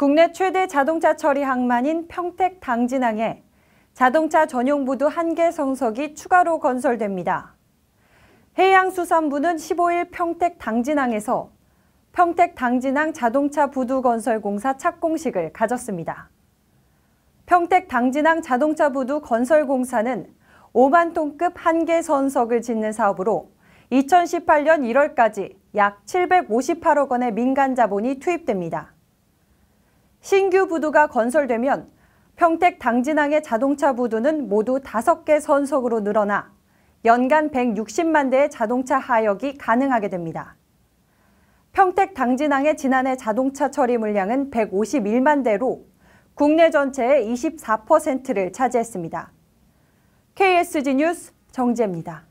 국내 최대 자동차 처리 항만인 평택 당진항에 자동차 전용 부두 한개 성석이 추가로 건설됩니다. 해양수산부는 15일 평택 당진항에서 평택 당진항 자동차 부두 건설 공사 착공식을 가졌습니다. 평택 당진항 자동차 부두 건설 공사는 5만 톤급 한개 선석을 짓는 사업으로 2018년 1월까지 약 758억 원의 민간 자본이 투입됩니다. 신규 부두가 건설되면 평택 당진항의 자동차 부두는 모두 5개 선석으로 늘어나 연간 160만 대의 자동차 하역이 가능하게 됩니다. 평택 당진항의 지난해 자동차 처리 물량은 151만 대로 국내 전체의 24%를 차지했습니다. KSG 뉴스 정재입니다.